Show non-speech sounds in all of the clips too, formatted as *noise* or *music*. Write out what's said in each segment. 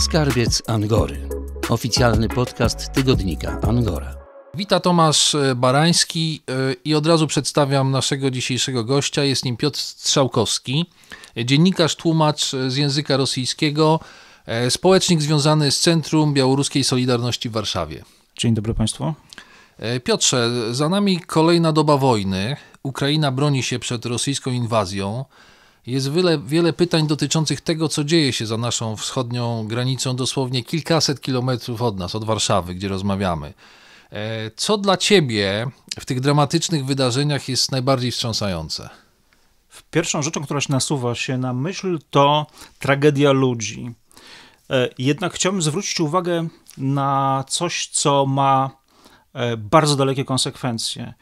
Skarbiec Angory. Oficjalny podcast tygodnika Angora. Wita Tomasz e, Barański e, i od razu przedstawiam naszego dzisiejszego gościa. Jest nim Piotr Strzałkowski, e, dziennikarz, tłumacz z języka rosyjskiego, społecznik związany z Centrum Białoruskiej Solidarności w Warszawie. Dzień dobry Państwu. Piotrze, za nami kolejna doba wojny. Ukraina broni się przed rosyjską inwazją. Jest wiele, wiele pytań dotyczących tego, co dzieje się za naszą wschodnią granicą, dosłownie kilkaset kilometrów od nas, od Warszawy, gdzie rozmawiamy. E, co dla ciebie w tych dramatycznych wydarzeniach jest najbardziej wstrząsające? Pierwszą rzeczą, która się nasuwa się na myśl, to tragedia ludzi. E, jednak chciałbym zwrócić uwagę na coś, co ma e, bardzo dalekie konsekwencje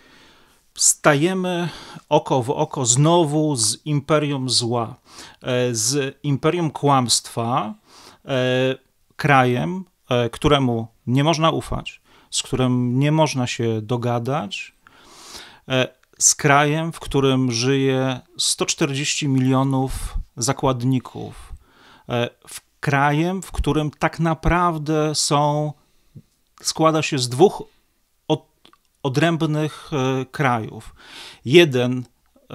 stajemy oko w oko znowu z imperium zła, e, z imperium kłamstwa, e, krajem, e, któremu nie można ufać, z którym nie można się dogadać, z krajem, w którym żyje 140 milionów zakładników, w krajem, w którym tak naprawdę są, składa się z dwóch odrębnych e, krajów. Jeden e,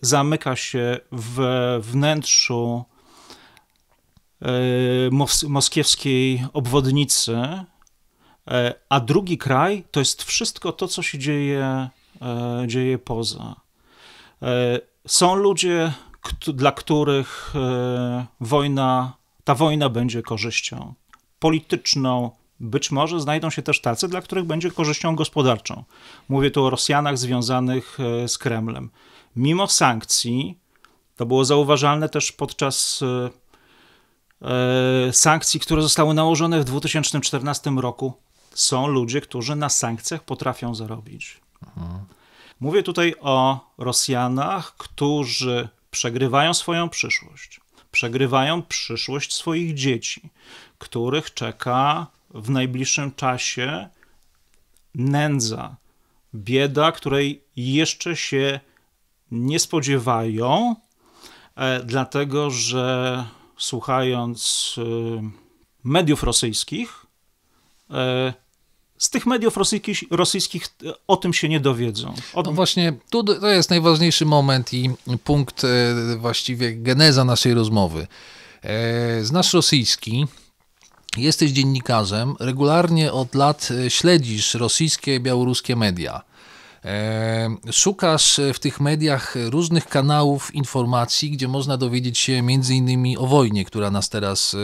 zamyka się w wnętrzu e, moskiewskiej obwodnicy, a drugi kraj to jest wszystko to, co się dzieje, dzieje poza. Są ludzie, dla których wojna, ta wojna będzie korzyścią polityczną, być może znajdą się też tacy, dla których będzie korzyścią gospodarczą. Mówię tu o Rosjanach związanych e, z Kremlem. Mimo sankcji, to było zauważalne też podczas e, e, sankcji, które zostały nałożone w 2014 roku, są ludzie, którzy na sankcjach potrafią zarobić. Mhm. Mówię tutaj o Rosjanach, którzy przegrywają swoją przyszłość, przegrywają przyszłość swoich dzieci, których czeka w najbliższym czasie nędza, bieda, której jeszcze się nie spodziewają, e, dlatego że słuchając e, mediów rosyjskich, e, z tych mediów rosyjskich, rosyjskich, o tym się nie dowiedzą. O... No właśnie, tu, to jest najważniejszy moment i punkt właściwie geneza naszej rozmowy. Znasz rosyjski, jesteś dziennikarzem, regularnie od lat e, śledzisz rosyjskie, białoruskie media. E, szukasz e, w tych mediach różnych kanałów informacji, gdzie można dowiedzieć się m.in. o wojnie, która nas teraz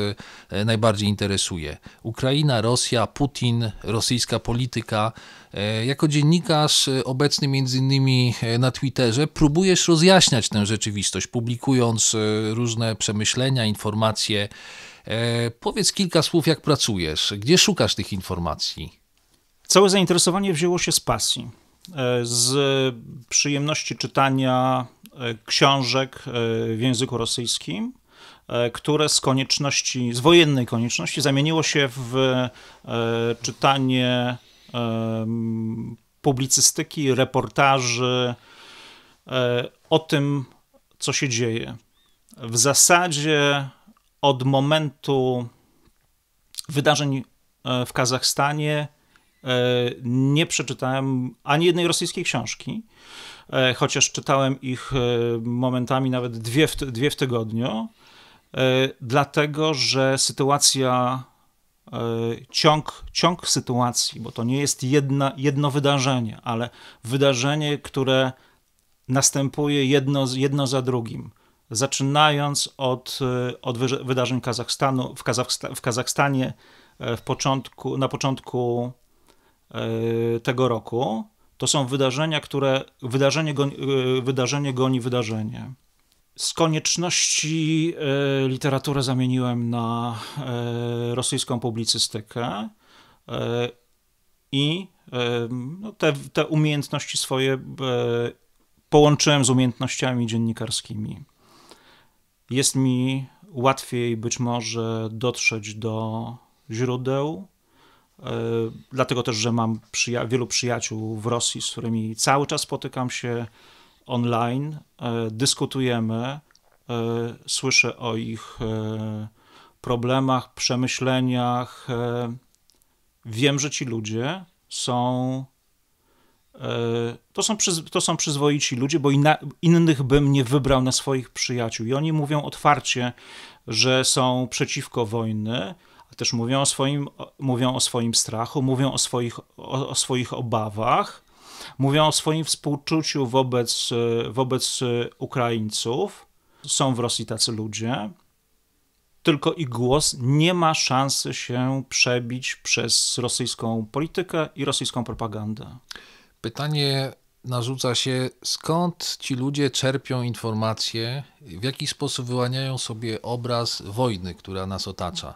najbardziej interesuje. Ukraina, Rosja, Putin, rosyjska polityka. Jako dziennikarz obecny m.in. na Twitterze próbujesz rozjaśniać tę rzeczywistość, publikując różne przemyślenia, informacje. E, powiedz kilka słów, jak pracujesz, gdzie szukasz tych informacji? Całe zainteresowanie wzięło się z pasji. E, z przyjemności czytania e, książek w języku rosyjskim, które z konieczności, z wojennej konieczności zamieniło się w czytanie publicystyki, reportaży o tym, co się dzieje. W zasadzie od momentu wydarzeń e, w Kazachstanie e, nie przeczytałem ani jednej rosyjskiej książki, e, chociaż czytałem ich momentami nawet dwie w, dwie w tygodniu, dlatego że sytuacja, ciąg, ciąg sytuacji, bo to nie jest jedna, jedno wydarzenie, ale wydarzenie, które następuje jedno, jedno za drugim zaczynając od, e, od wydarzeń Kazachstanu, w, Kazachsta w Kazachstanie e, w początku, na początku e, tego roku. To są wydarzenia, które wydarzenie goni, wydarzenie goni wydarzenie. Z konieczności literaturę zamieniłem na rosyjską publicystykę i no, te, te umiejętności swoje połączyłem z umiejętnościami dziennikarskimi jest mi łatwiej być może dotrzeć do źródeł. E, dlatego też, że mam przyja wielu przyjaciół w Rosji, z którymi cały czas spotykam się online, e, dyskutujemy, e, słyszę o ich problemach, przemyśleniach. Wiem, że ci ludzie są E, to są, przyz, to są przyzwoici ludzie, bo inna, innych bym nie wybrał na swoich przyjaciół. I oni mówią otwarcie, że są przeciwko wojny, a też mówią o swoim, mówią o swoim strachu, mówią o swoich, o, o swoich obawach, mówią o swoim współczuciu wobec, wobec Ukraińców. Są w Rosji tacy ludzie. Tylko ich głos nie ma szansy się przebić przez rosyjską politykę i rosyjską propagandę. Pytanie narzuca się, skąd ci ludzie czerpią informacje, w jaki sposób wyłaniają sobie obraz wojny, która nas otacza.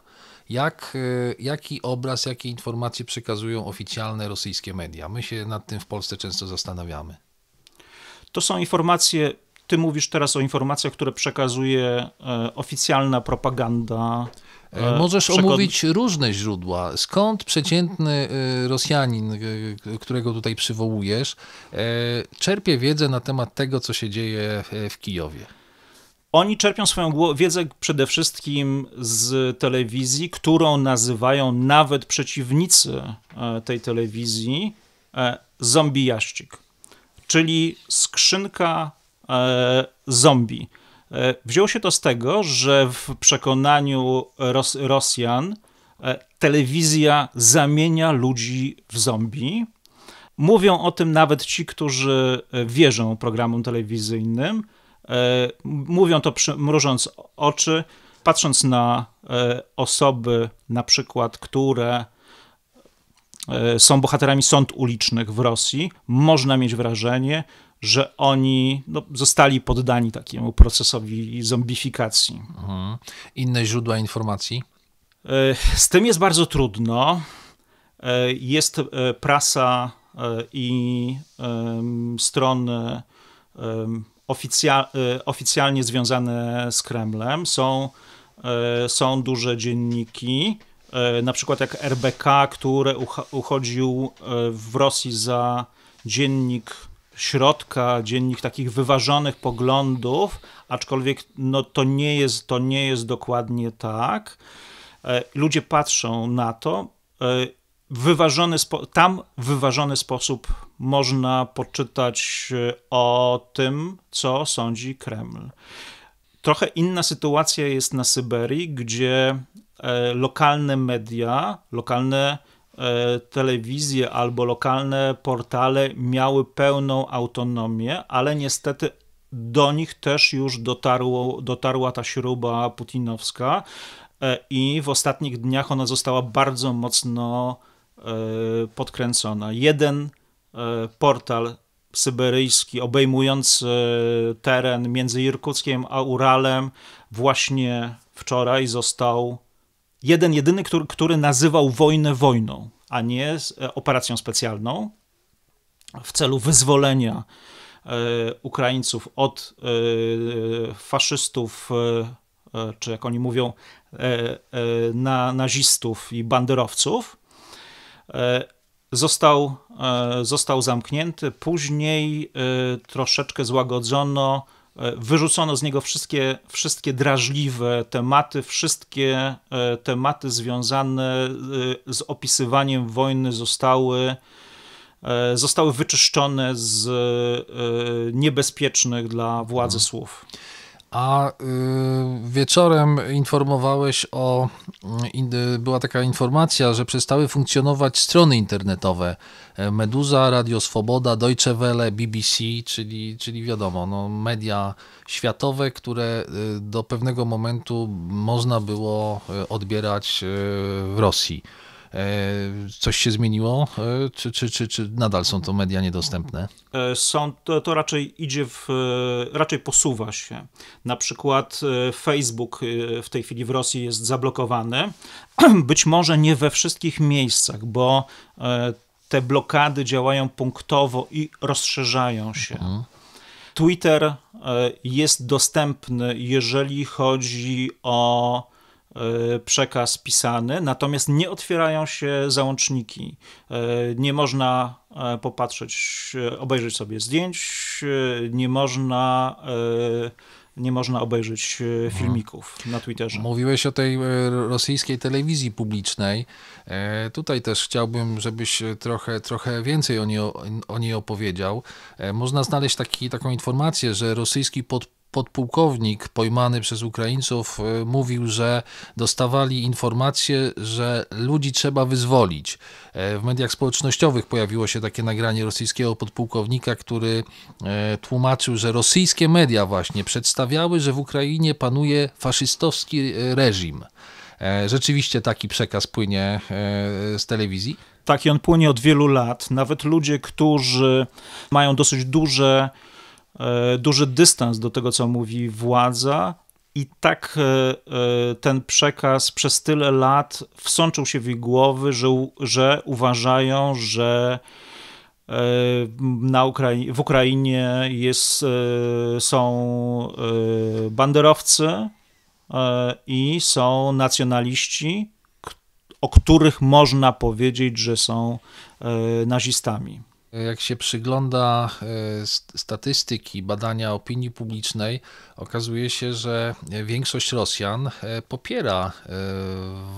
Jak, e, jaki obraz, jakie informacje przekazują oficjalne rosyjskie media? My się nad tym w Polsce często zastanawiamy. To są informacje, ty mówisz teraz o informacjach, które przekazuje e, oficjalna propaganda E, możesz przekon... omówić różne źródła. Skąd przeciętny e, Rosjanin, e, którego tutaj przywołujesz, czerpie wiedzę na temat tego, co się dzieje w Kijowie? Oni czerpią swoją wiedzę przede wszystkim z telewizji, którą nazywają nawet przeciwnicy tej telewizji zombie jaścik, czyli skrzynka zombie. E, wzięło się to z tego, że w przekonaniu Ros Rosjan e, telewizja zamienia ludzi w zombie. Mówią o tym nawet ci, którzy e, wierzą programom telewizyjnym. Mówią to mrużąc oczy, patrząc na osoby, na przykład, które są bohaterami sąd ulicznych w Rosji, można mieć wrażenie, że oni no, zostali poddani takiemu procesowi zombifikacji. Mhm. Inne źródła informacji? E, z tym jest bardzo trudno. E, jest e, prasa i strony oficjalnie związane z Kremlem. Są, są duże dzienniki, na przykład jak RBK, który uchodził w Rosji za dziennik środka dziennik takich wyważonych poglądów, aczkolwiek no, to, nie jest, to nie jest dokładnie tak. E, ludzie patrzą na to. E, wyważony tam w wyważony sposób można poczytać e, o tym, co sądzi Kreml. Trochę inna sytuacja jest na Syberii, gdzie lokalne media, lokalne E, telewizje albo lokalne portale miały pełną autonomię, ale niestety do nich też już dotarło, dotarła ta śruba putinowska e, i w ostatnich dniach ona została bardzo mocno e, podkręcona. Jeden portal syberyjski obejmujący teren między Irkuckiem a Uralem właśnie wczoraj został jeden jedyny, który, który nazywał wojnę wojną, a nie e, operacją specjalną w celu wyzwolenia e, Ukraińców od e, faszystów, czy jak oni mówią, na nazistów i banderowców, został, został zamknięty. Później troszeczkę złagodzono E, wyrzucono z niego wszystkie, wszystkie drażliwe tematy, wszystkie e, tematy związane e, z opisywaniem wojny zostały, zostały wyczyszczone z niebezpiecznych dla władzy mhm. słów. A y, wieczorem informowałeś o, była taka informacja, że przestały funkcjonować strony internetowe e, Meduza, Radio Swoboda, Deutsche Welle, BBC, czyli, czyli wiadomo, no, media światowe, które y, do pewnego momentu można było e, odbierać e, w Rosji. E, coś się zmieniło, e, czy, czy, czy, czy nadal są to media niedostępne? E, są, to, to raczej idzie w, raczej posuwa się. Na przykład Facebook w tej chwili w Rosji jest zablokowany. *clears throat* Być może nie we wszystkich miejscach, bo te blokady działają punktowo i rozszerzają się. Mhm. Twitter jest dostępny, jeżeli chodzi o E, przekaz pisany, natomiast nie otwierają się załączniki. E, nie można e, popatrzeć, obejrzeć sobie zdjęć, nie można nie można obejrzeć mhm. filmików na Twitterze. Mówiłeś o tej rosyjskiej telewizji publicznej. Tutaj też chciałbym, żebyś trochę, trochę więcej o niej, o niej opowiedział. Można znaleźć taki, taką informację, że rosyjski podpórnik podpułkownik pojmany przez Ukraińców e, mówił, że dostawali informacje, że ludzi trzeba wyzwolić. E, w mediach społecznościowych pojawiło się takie nagranie rosyjskiego podpułkownika, który e, tłumaczył, że rosyjskie media właśnie przedstawiały, że w Ukrainie panuje faszystowski reżim. Rzeczywiście taki przekaz płynie z telewizji? Tak, i on płynie od wielu lat. Nawet ludzie, którzy mają dosyć duże E, duży dystans do tego, co mówi władza. I tak e, e, ten przekaz przez tyle lat wsączył się w ich głowy, że, że uważają, że na Ukrai w Ukrainie jest, są banderowcy i są nacjonaliści, o których można powiedzieć, że są nazistami. E, jak się przygląda e, statystyki badania opinii publicznej, okazuje się, że większość Rosjan e, popiera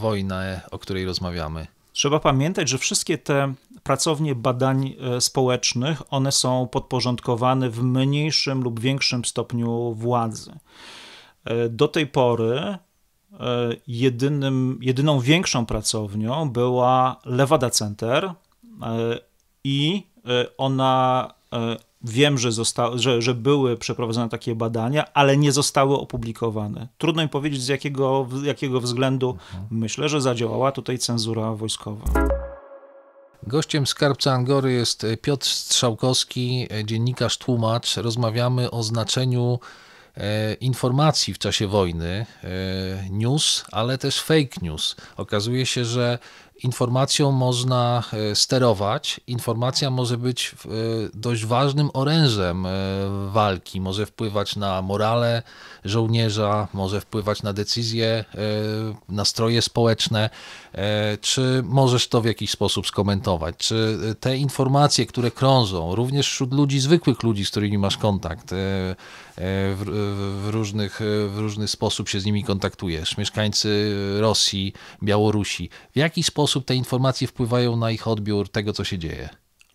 wojnę, o której rozmawiamy. Trzeba pamiętać, że wszystkie te pracownie badań społecznych, one są podporządkowane w mniejszym lub większym stopniu władzy. Do tej pory jedynym, jedyną większą pracownią była Lewada Center i E, ona e, Wiem, że, zosta- że, że były przeprowadzone takie badania, ale nie zostały opublikowane. Trudno mi powiedzieć z jakiego, jakiego względu. Mhm. Myślę, że zadziałała tutaj cenzura wojskowa. Gościem skarbca Angory jest Piotr Strzałkowski, dziennikarz tłumacz. Rozmawiamy o znaczeniu e, informacji w czasie wojny, news, ale też fake news. Okazuje się, że informacją można e, sterować, informacja może być e, dość ważnym orężem e, walki, może wpływać na morale żołnierza, może wpływać na decyzje, nastroje społeczne. Czy możesz to w jakiś sposób skomentować? Czy te informacje, które krążą, również wśród ludzi, zwykłych ludzi, z którymi masz kontakt, E, w, w, różnych, e, w różny sposób się z nimi kontaktujesz, mieszkańcy Rosji, Białorusi. W jaki sposób te informacje wpływają na ich odbiór tego, co się dzieje?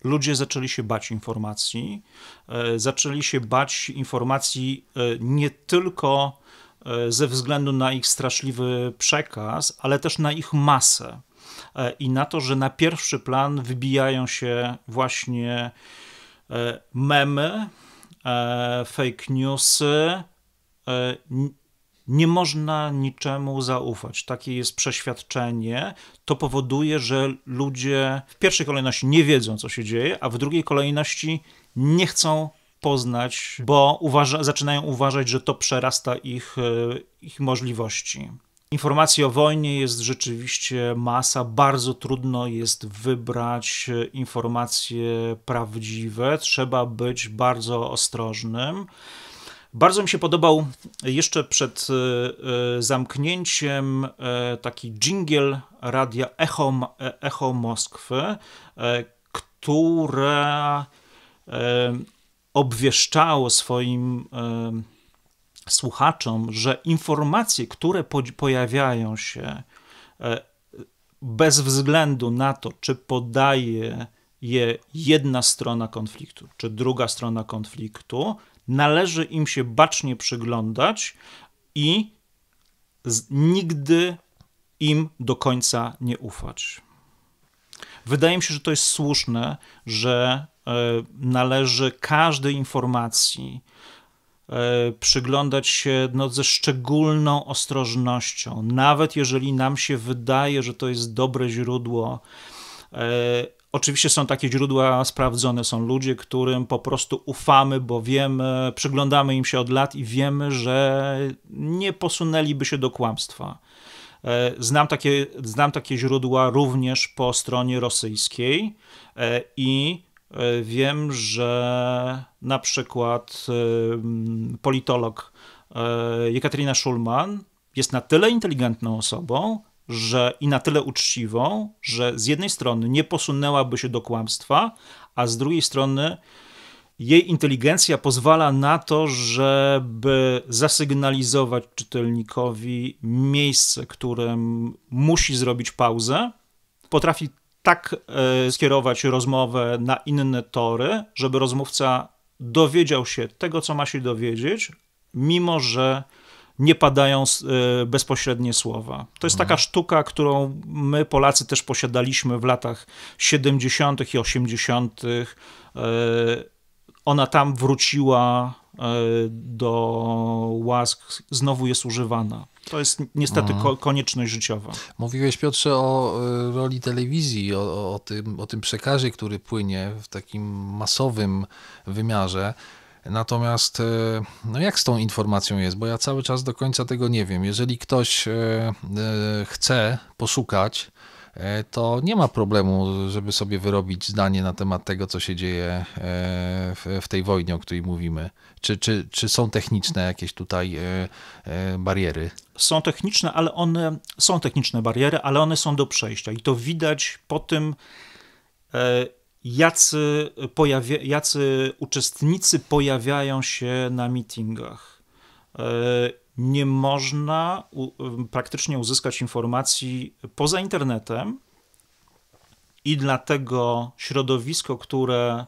Ludzie zaczęli się bać informacji, e, zaczęli się bać informacji nie tylko ze względu na ich straszliwy przekaz, ale też na ich masę i na to, że na pierwszy plan wybijają się właśnie memy, E, fake newsy. E, nie można niczemu zaufać. Takie jest przeświadczenie. To powoduje, że ludzie w pierwszej kolejności nie wiedzą, co się dzieje, a w drugiej kolejności nie chcą poznać, bo uważa, zaczynają uważać, że to przerasta ich, e, ich możliwości. Informacji o wojnie jest rzeczywiście masa, bardzo trudno jest wybrać e, informacje prawdziwe, trzeba być bardzo ostrożnym. Bardzo mi się podobał e, jeszcze przed e, zamknięciem taki dżingiel radia Echo, Echo Moskwy, które obwieszczało swoim słuchaczom, że informacje, które pojawiają się e, bez względu na to, czy podaje je jedna strona konfliktu, czy druga strona konfliktu, należy im się bacznie przyglądać i nigdy im do końca nie ufać. Wydaje mi się, że to jest słuszne, że e, należy każdej informacji, E, przyglądać się no, ze szczególną ostrożnością, nawet jeżeli nam się wydaje, że to jest dobre źródło. E, oczywiście są takie źródła sprawdzone, są ludzie, którym po prostu ufamy, bo wiemy, przyglądamy im się od lat i wiemy, że nie posunęliby się do kłamstwa. E, znam takie, znam takie źródła również po stronie rosyjskiej i E, wiem, że na przykład politolog e, Jekaterina Schulman jest na tyle inteligentną osobą, że i na tyle uczciwą, że z jednej strony nie posunęłaby się do kłamstwa, a z drugiej strony jej inteligencja pozwala na to, żeby zasygnalizować czytelnikowi miejsce, którym musi zrobić pauzę. Potrafi tak e, skierować rozmowę na inne tory, żeby rozmówca dowiedział się tego, co ma się dowiedzieć, mimo że nie padają e, bezpośrednie słowa. To jest taka mhm. sztuka, którą my Polacy też posiadaliśmy w latach 70. i 80. E, ona tam wróciła E, do łask znowu jest używana. To jest niestety mhm. ko konieczność życiowa. Mówiłeś, Piotrze, o e, roli telewizji, o, o, tym, o tym przekazie, który płynie w takim masowym wymiarze. Natomiast, e, no jak z tą informacją jest? Bo ja cały czas do końca tego nie wiem. Jeżeli ktoś chce poszukać, E, to nie ma problemu, żeby sobie wyrobić zdanie na temat tego, co się dzieje e, w tej wojnie, o której mówimy. Czy, czy, czy są techniczne jakieś tutaj e, bariery? Są techniczne, ale one są techniczne bariery, ale one są do przejścia i to widać po tym, jacy, pojawia, jacy uczestnicy pojawiają się na mitingach nie można u, praktycznie uzyskać informacji poza internetem, i dlatego środowisko, które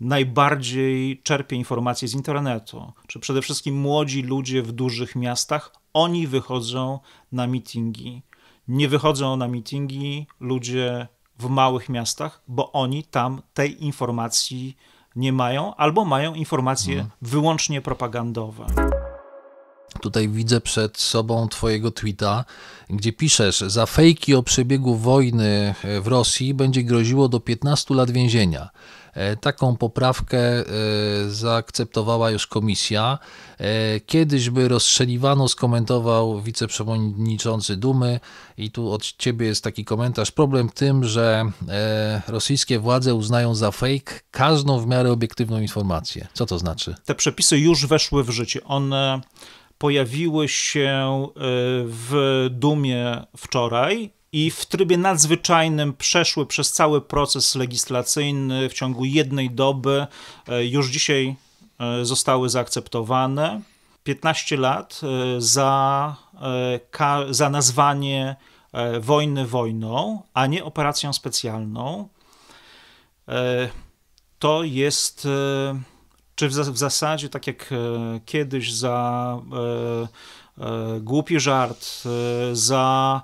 najbardziej czerpie informacje z internetu, czy przede wszystkim młodzi ludzie w dużych miastach, oni wychodzą na mitingi. Nie wychodzą na mitingi ludzie w małych miastach, bo oni tam tej informacji nie mają albo mają informacje hmm. wyłącznie propagandowe. Tutaj widzę przed sobą Twojego tweeta, gdzie piszesz: Za fejki o przebiegu wojny e, w Rosji będzie groziło do 15 lat więzienia. E, taką poprawkę e, zaakceptowała już komisja. Kiedyś by rozstrzeliwano, skomentował wiceprzewodniczący Dumy. I tu od ciebie jest taki komentarz. Problem w tym, że rosyjskie władze uznają za fake każdą w miarę obiektywną informację. Co to znaczy? Te przepisy już weszły w życie. One pojawiły się e, w Dumie wczoraj i w trybie nadzwyczajnym przeszły przez cały proces legislacyjny w ciągu jednej doby. E, już dzisiaj e, zostały zaakceptowane. 15 lat za, za nazwanie wojny wojną, a nie operacją specjalną. To jest czy w, w zasadzie, tak jak e, kiedyś za e, e, głupi żart, za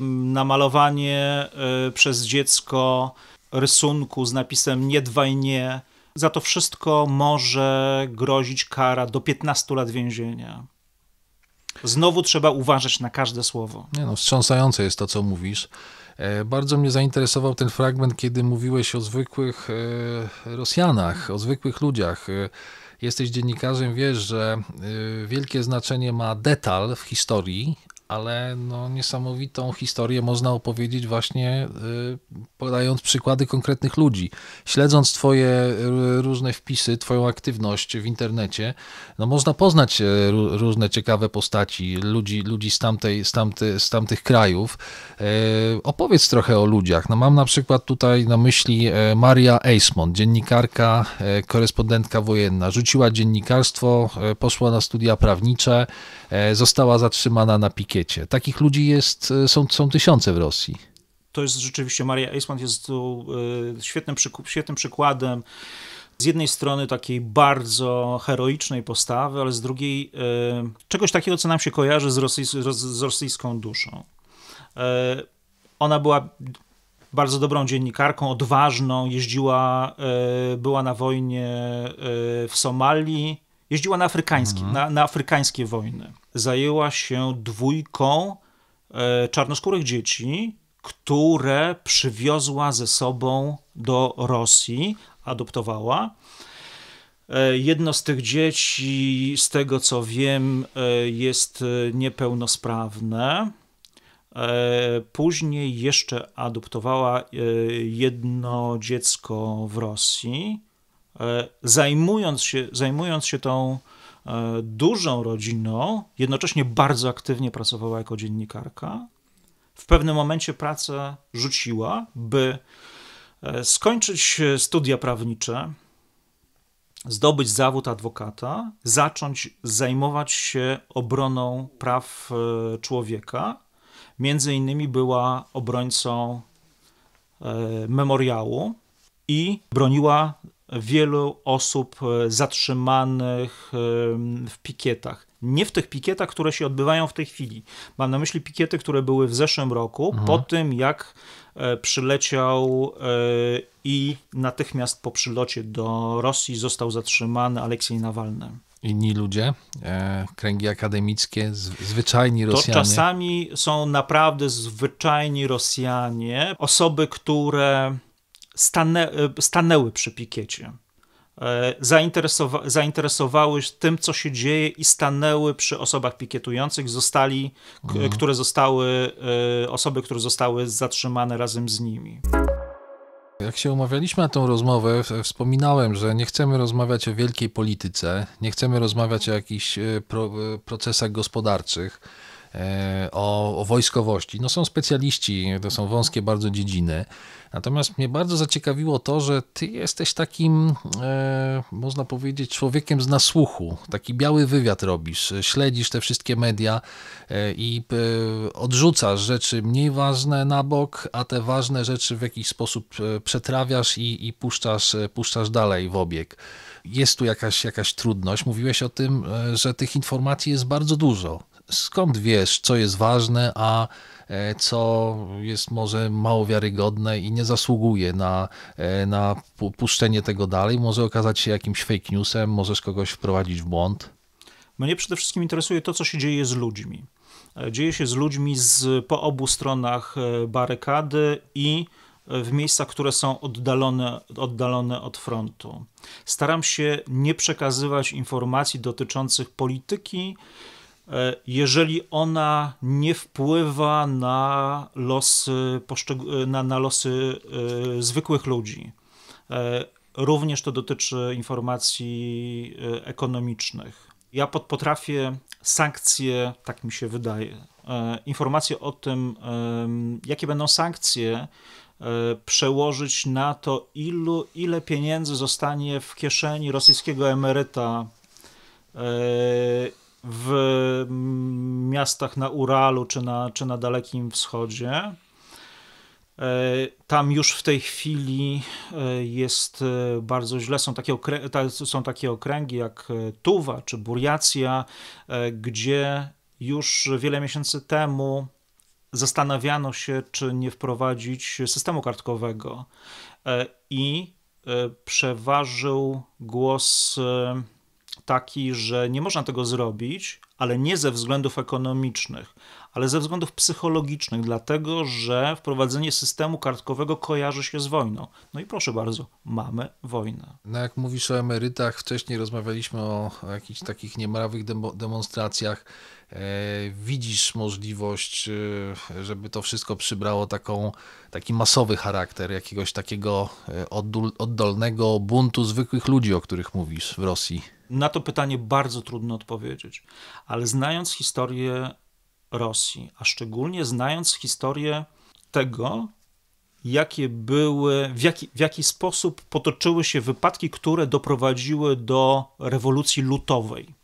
namalowanie przez dziecko rysunku z napisem nie dwaj nie, za to wszystko może grozić kara do 15 lat więzienia. Znowu trzeba uważać na każde słowo. Nie no, wstrząsające jest to, co mówisz. E, bardzo mnie zainteresował ten fragment, kiedy mówiłeś o zwykłych e, Rosjanach, o zwykłych ludziach. E, jesteś dziennikarzem, wiesz, że wielkie znaczenie ma detal w historii, ale no, niesamowitą historię można opowiedzieć właśnie y, podając przykłady konkretnych ludzi. Śledząc twoje y, różne wpisy, twoją aktywność w internecie, no, można poznać y, różne ciekawe postaci, ludzi, ludzi z, tamtej, z, tamty, z tamtych krajów. Opowiedz trochę o ludziach. No, mam na przykład tutaj na myśli e, Maria Eismond, dziennikarka, e, korespondentka wojenna. Rzuciła dziennikarstwo, e, poszła na studia prawnicze, została zatrzymana na pikie parkiecie. Takich ludzi jest, e, są, są tysiące w Rosji to jest rzeczywiście, Maria Eisman jest tu e, świetnym, świetnym przykładem z jednej strony takiej bardzo heroicznej postawy, ale z drugiej e, czegoś takiego, co nam się kojarzy z, z rosyjską duszą. Ona była bardzo dobrą dziennikarką, odważną, jeździła, była na wojnie w Somalii, Jeździła na afrykańskie, mhm. na, na afrykańskie wojny. Zajęła się dwójką e, czarnoskórych dzieci, które przywiozła ze sobą do Rosji, adoptowała. E, jedno z tych dzieci, z tego co wiem, e, jest e, niepełnosprawne. Później jeszcze adoptowała jedno dziecko w Rosji. E, zajmując się, zajmując się tą e, dużą rodziną, jednocześnie bardzo aktywnie pracowała jako dziennikarka. W pewnym momencie pracę rzuciła, by e, skończyć studia prawnicze, zdobyć zawód adwokata, zacząć zajmować się obroną praw człowieka. Między innymi była obrońcą memoriału i broniła wielu osób e, zatrzymanych e, w pikietach. Nie w tych pikietach, które się odbywają w tej chwili. Mam na myśli pikiety, które były w zeszłym roku, mhm. po tym jak e, przyleciał i natychmiast po przylocie do Rosji został zatrzymany Aleksiej Nawalny inni ludzie, kręgi akademickie, zwyczajni Rosjanie. To czasami są naprawdę zwyczajni Rosjanie, osoby, które stanę, e, stanęły przy pikiecie. E, zainteresowa zainteresowały się tym, co się dzieje i stanęły przy osobach pikietujących, zostali, mhm. które zostały, e, osoby, które zostały zatrzymane razem z nimi. Jak się umawialiśmy na tą rozmowę, wspominałem, że nie chcemy rozmawiać o wielkiej polityce, nie chcemy rozmawiać o jakichś pro procesach gospodarczych E, o, wojskowości. No są specjaliści, to są wąskie bardzo dziedziny. Natomiast mnie bardzo zaciekawiło to, że ty jesteś takim, e, można powiedzieć, człowiekiem z nasłuchu. Taki biały wywiad robisz, śledzisz te wszystkie media e, i e, odrzucasz rzeczy mniej ważne na bok, a te ważne rzeczy w jakiś sposób przetrawiasz i, i puszczasz, puszczasz dalej w obieg. Jest tu jakaś, jakaś trudność. Mówiłeś o tym, że tych informacji jest bardzo dużo skąd wiesz, co jest ważne, a e, co jest może mało wiarygodne i nie zasługuje na, e, na puszczenie tego dalej, może okazać się jakimś fake newsem, możesz kogoś wprowadzić w błąd? Mnie przede wszystkim interesuje to, co się dzieje z ludźmi. E, dzieje się z ludźmi z, po obu stronach barykady i w miejscach, które są oddalone, oddalone od frontu. Staram się nie przekazywać informacji dotyczących polityki, E, jeżeli ona nie wpływa na losy, e, na, na losy e, zwykłych ludzi. Również to dotyczy informacji ekonomicznych. Ja potrafię sankcje, tak mi się wydaje, informacje o tym, jakie będą sankcje, przełożyć na to, ilu, ile pieniędzy zostanie w kieszeni rosyjskiego emeryta w miastach na Uralu czy na, czy na Dalekim Wschodzie. E, tam już w tej chwili e, jest e, bardzo źle. Są takie, są takie okręgi jak Tuwa czy Burjacja, gdzie już wiele miesięcy temu zastanawiano się, czy nie wprowadzić systemu kartkowego. I przeważył głos taki, że nie można tego zrobić, ale nie ze względów ekonomicznych, ale ze względów psychologicznych, dlatego że wprowadzenie systemu kartkowego kojarzy się z wojną. No i proszę bardzo, mamy wojnę. No jak mówisz o emerytach, wcześniej rozmawialiśmy o jakichś takich niemrawych demonstracjach. E, widzisz możliwość, e, żeby to wszystko przybrało taką, taki masowy charakter, jakiegoś takiego e, oddolnego buntu zwykłych ludzi, o których mówisz w Rosji? Na to pytanie bardzo trudno odpowiedzieć, ale znając historię Rosji, a szczególnie znając historię tego, jakie były, w jaki, w jaki sposób potoczyły się wypadki, które doprowadziły do rewolucji lutowej,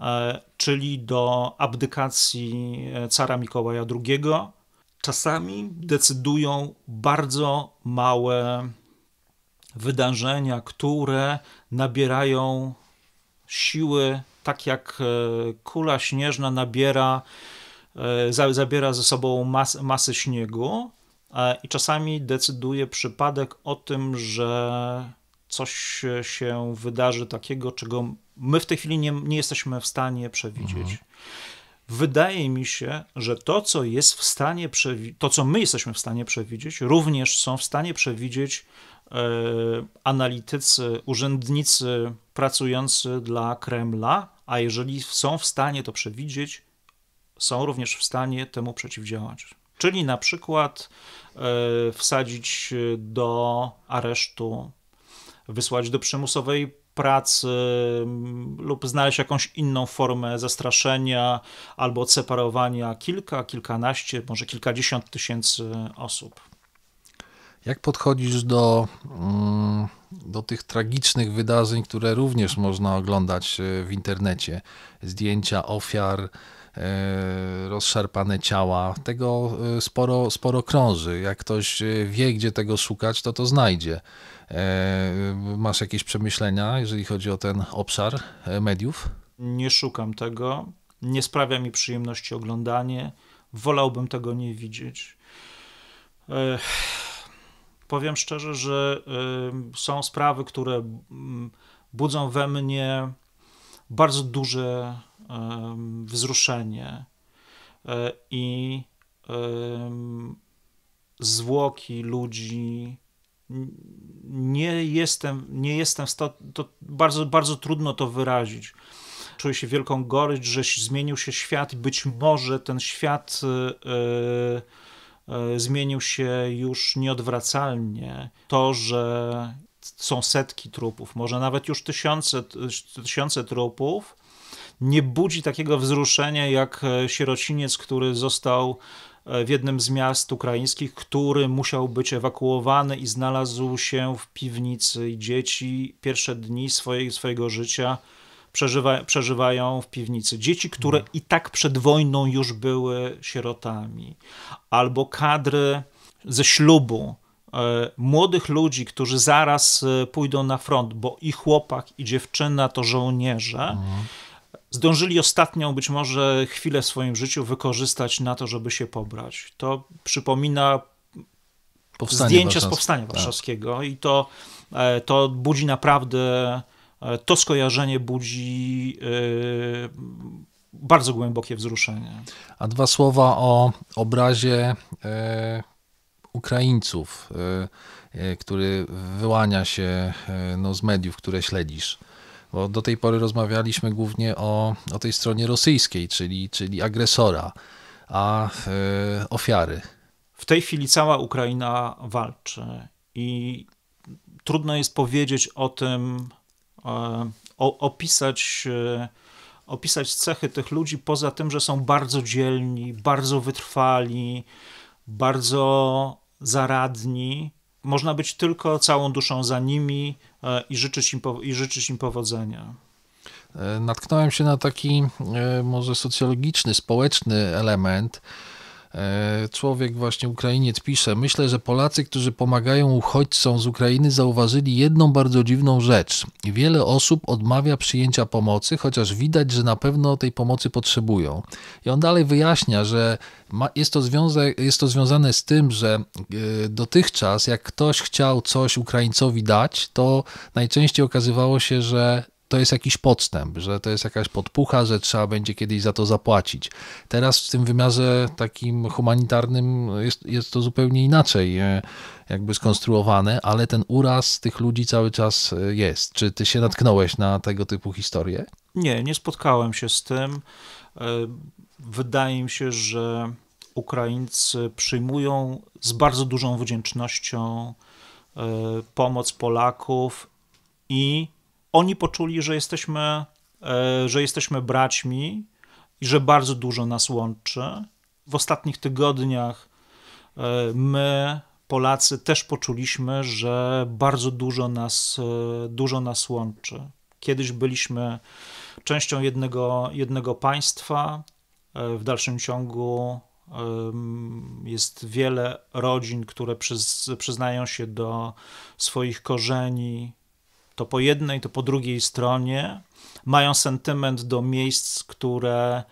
e, czyli do abdykacji e, cara Mikołaja II. Czasami decydują bardzo małe wydarzenia, które nabierają siły, tak jak e, kula śnieżna nabiera E, zabiera ze sobą mas, masę śniegu e, i czasami decyduje przypadek o tym, że coś się wydarzy takiego, czego my w tej chwili nie, nie jesteśmy w stanie przewidzieć. Mhm. Wydaje mi się, że to, co jest w stanie to, co my jesteśmy w stanie przewidzieć, również są w stanie przewidzieć e, analitycy, urzędnicy pracujący dla Kremla, a jeżeli są w stanie to przewidzieć, są również w stanie temu przeciwdziałać. Czyli na przykład e, wsadzić e, do aresztu, wysłać do przymusowej pracy lub znaleźć jakąś inną formę zastraszenia albo odseparowania kilka, kilkanaście, może kilkadziesiąt tysięcy osób. Jak podchodzisz do, mm, do tych tragicznych wydarzeń, które również można oglądać e, w internecie? Zdjęcia ofiar, E, rozszarpane ciała. Tego e, sporo, sporo krąży. Jak ktoś e, wie, gdzie tego szukać, to to znajdzie. Masz jakieś przemyślenia, jeżeli chodzi o ten obszar mediów? Nie szukam tego. Nie sprawia mi przyjemności oglądanie. Wolałbym tego nie widzieć. Ech powiem szczerze, że są sprawy, które mm, budzą we mnie bardzo duże wzruszenie e, i zwłoki ludzi. Nie jestem, nie jestem to bardzo, bardzo trudno to wyrazić. Czuję się wielką gorycz, że zmienił się świat i być może ten świat e, e, zmienił się już nieodwracalnie. To, że są setki trupów, może nawet już tysiące, tysiące trupów, nie budzi takiego wzruszenia jak e, sierociniec, który został e, w jednym z miast ukraińskich, który musiał być ewakuowany i znalazł się w piwnicy. dzieci pierwsze dni swojej, swojego życia przeżywa, przeżywają w piwnicy. Dzieci, które no. i tak przed wojną już były sierotami, albo kadry ze ślubu E, młodych ludzi, którzy zaraz e, pójdą na front, bo i chłopak, i dziewczyna to żołnierze, mhm. zdążyli ostatnią być może chwilę w swoim życiu wykorzystać na to, żeby się pobrać. To przypomina Powstanie zdjęcia z Powstania tak. Warszawskiego tak. i to, e, to budzi naprawdę, to skojarzenie budzi bardzo głębokie wzruszenie. A dwa słowa o obrazie... Yy Ukraińców, e, e, który wyłania się e, no, z mediów, które śledzisz? Bo do tej pory rozmawialiśmy głównie o, o tej stronie rosyjskiej, czyli, czyli agresora, a ofiary. W tej chwili cała Ukraina walczy i trudno jest powiedzieć o tym, o, opisać, opisać cechy tych ludzi, poza tym, że są bardzo dzielni, bardzo wytrwali, bardzo zaradni. Można być tylko całą duszą za nimi e, i życzyć im, i życzyć im powodzenia. E, natknąłem się na taki e, może socjologiczny, społeczny element E, człowiek, właśnie Ukrainiec, pisze: Myślę, że Polacy, którzy pomagają uchodźcom z Ukrainy, zauważyli jedną bardzo dziwną rzecz. Wiele osób odmawia przyjęcia pomocy, chociaż widać, że na pewno tej pomocy potrzebują. I on dalej wyjaśnia, że ma, jest, to jest to związane z tym, że e, dotychczas, jak ktoś chciał coś Ukraińcowi dać, to najczęściej okazywało się, że to jest jakiś podstęp, że to jest jakaś podpucha, że trzeba będzie kiedyś za to zapłacić. Teraz w tym wymiarze takim humanitarnym jest, jest to zupełnie inaczej e, jakby skonstruowane, ale ten uraz tych ludzi cały czas e, jest. Czy ty się natknąłeś na tego typu historie? Nie, nie spotkałem się z tym. E, wydaje mi się, że Ukraińcy przyjmują z bardzo dużą wdzięcznością pomoc Polaków i oni poczuli, że jesteśmy, e, że jesteśmy braćmi i że bardzo dużo nas łączy. W ostatnich tygodniach e, my, Polacy, też poczuliśmy, że bardzo dużo nas, e, dużo nas łączy. Kiedyś byliśmy częścią jednego, jednego państwa. W dalszym ciągu jest wiele rodzin, które przyznają się do swoich korzeni to po jednej, to po drugiej stronie mają sentyment do miejsc, które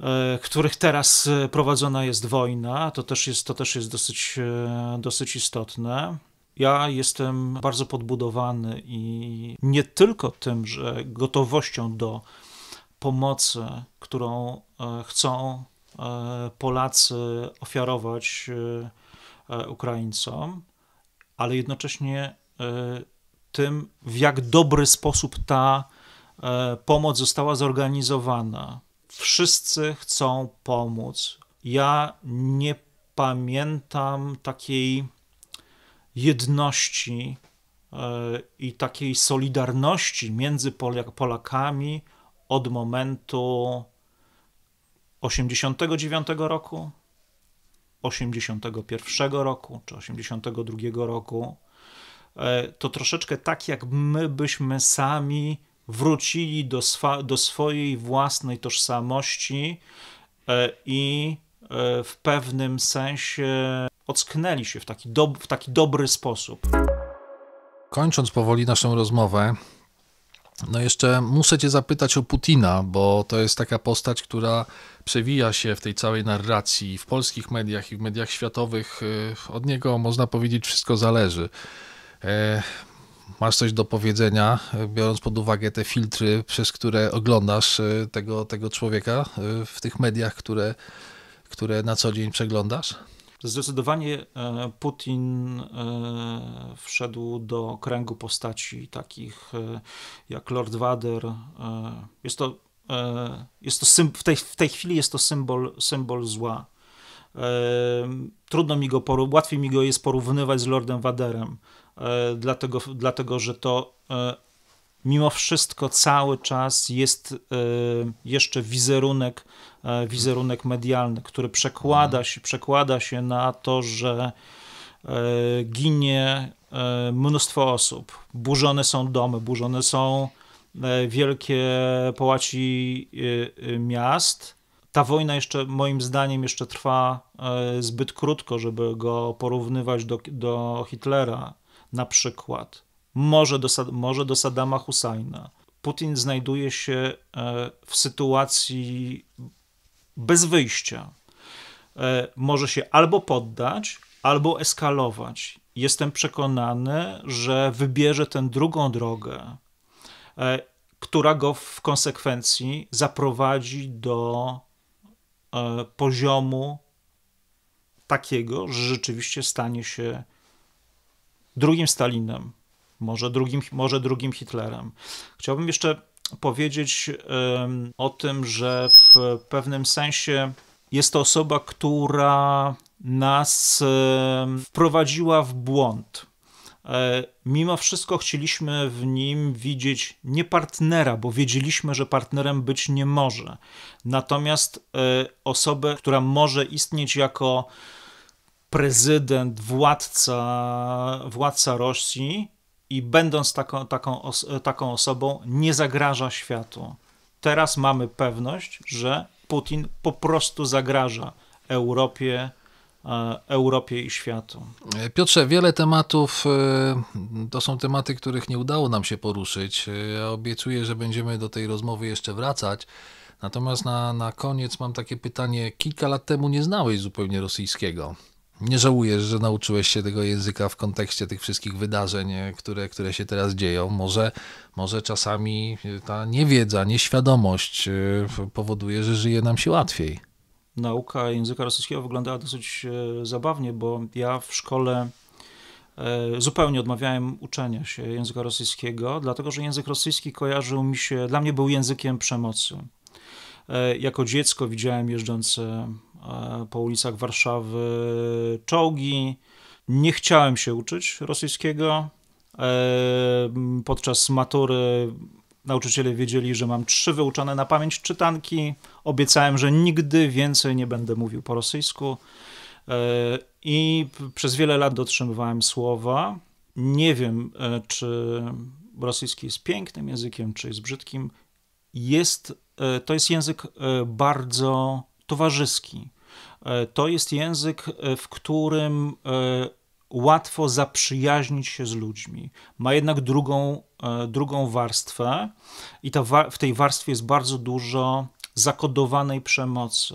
e, których teraz e, prowadzona jest wojna, to też jest, to też jest dosyć, e, dosyć istotne. Ja jestem bardzo podbudowany i nie tylko tym, że gotowością do pomocy, którą chcą Polacy ofiarować Ukraińcom, ale jednocześnie tym, w jak dobry sposób ta e, pomoc została zorganizowana. Wszyscy chcą pomóc. Ja nie pamiętam takiej jedności e, i takiej solidarności między Polakami od momentu 89 roku, 81 roku czy 82 roku E, to troszeczkę tak, jak my byśmy sami wrócili do, swa, do swojej własnej tożsamości e, i e, w pewnym sensie ocknęli się w taki, do, w taki dobry sposób. Kończąc powoli naszą rozmowę, no jeszcze muszę Cię zapytać o Putina, bo to jest taka postać, która przewija się w tej całej narracji w polskich mediach i w mediach światowych. Od niego można powiedzieć wszystko zależy. E, masz coś do powiedzenia, e, biorąc pod uwagę te filtry, przez które oglądasz e, tego, tego człowieka w tych mediach, które, które na co dzień przeglądasz? Zdecydowanie Putin wszedł do kręgu postaci takich jak Lord Vader. Jest to, jest to w, tej, w tej chwili jest to symbol, symbol zła Trudno mi go, łatwiej mi go jest porównywać z Lordem Waderem, e, dlatego, dlatego że to e, mimo wszystko cały czas jest e, jeszcze wizerunek, wizerunek medialny, który przekłada się, przekłada się na to, że ginie mnóstwo osób, burzone są domy, burzone są wielkie połaci miast ta wojna jeszcze, moim zdaniem, jeszcze trwa e, zbyt krótko, żeby go porównywać do, do Hitlera na przykład. Może do, może do Saddama Husajna. Putin znajduje się e, w sytuacji bez wyjścia. E, może się albo poddać, albo eskalować. Jestem przekonany, że wybierze tę drugą drogę, która go w konsekwencji zaprowadzi do E, poziomu takiego, że rzeczywiście stanie się drugim Stalinem, może drugim, może drugim Hitlerem. Chciałbym jeszcze powiedzieć o tym, że w pewnym sensie jest to osoba, która nas wprowadziła w błąd E, mimo wszystko chcieliśmy w nim widzieć nie partnera, bo wiedzieliśmy, że partnerem być nie może. Natomiast e, osobę, która może istnieć jako prezydent, władca, władca Rosji i będąc taką, taką, os taką osobą, nie zagraża światu. Teraz mamy pewność, że Putin po prostu zagraża Europie, E, Europie i światu. Piotrze, wiele tematów e, to są tematy, których nie udało nam się poruszyć. E, ja obiecuję, że będziemy do tej rozmowy jeszcze wracać. Natomiast na, na koniec mam takie pytanie. Kilka lat temu nie znałeś zupełnie rosyjskiego. Nie żałujesz, że nauczyłeś się tego języka w kontekście tych wszystkich wydarzeń, które, które się teraz dzieją. Może, może czasami ta niewiedza, nieświadomość powoduje, że żyje nam się łatwiej nauka języka rosyjskiego wyglądała dosyć e, zabawnie, bo ja w szkole e, zupełnie odmawiałem uczenia się języka rosyjskiego, dlatego że język rosyjski kojarzył mi się, dla mnie był językiem przemocy. E, jako dziecko widziałem jeżdżące po ulicach Warszawy czołgi. Nie chciałem się uczyć rosyjskiego. Podczas matury Nauczyciele wiedzieli, że mam trzy wyuczone na pamięć czytanki. Obiecałem, że nigdy więcej nie będę mówił po rosyjsku. E, I przez wiele lat dotrzymywałem słowa. Nie wiem, e, czy rosyjski jest pięknym językiem, czy jest brzydkim. Jest, e, to jest język bardzo towarzyski. To jest język, w którym łatwo zaprzyjaźnić się z ludźmi. Ma jednak drugą, e, drugą warstwę i ta, w tej warstwie jest bardzo dużo zakodowanej przemocy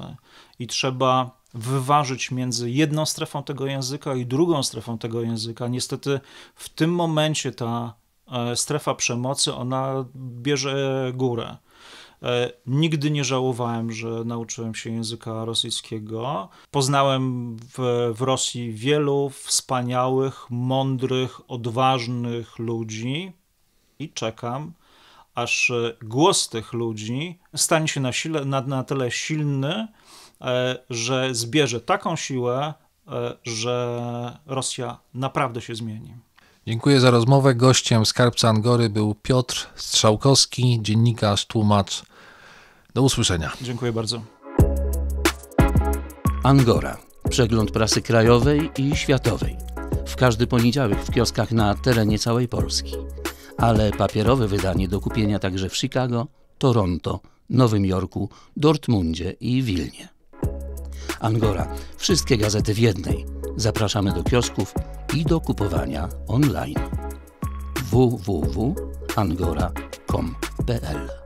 i trzeba wyważyć między jedną strefą tego języka i drugą strefą tego języka. Niestety w tym momencie ta e, strefa przemocy ona bierze górę. E, nigdy nie żałowałem, że nauczyłem się języka rosyjskiego. Poznałem w, w Rosji wielu wspaniałych, mądrych, odważnych ludzi i czekam, aż głos tych ludzi stanie się na, sile, na, na tyle silny, e, że zbierze taką siłę, e, że Rosja naprawdę się zmieni. Dziękuję za rozmowę. Gościem Skarbca Angory był Piotr Strzałkowski, dziennikarz, tłumacz do usłyszenia. Dziękuję bardzo. Angora. Przegląd prasy krajowej i światowej. W każdy poniedziałek w kioskach na terenie całej Polski. Ale papierowe wydanie do kupienia także w Chicago, Toronto, Nowym Jorku, Dortmundzie i Wilnie. Angora. Wszystkie gazety w jednej. Zapraszamy do kiosków i do kupowania online www.angora.com.pl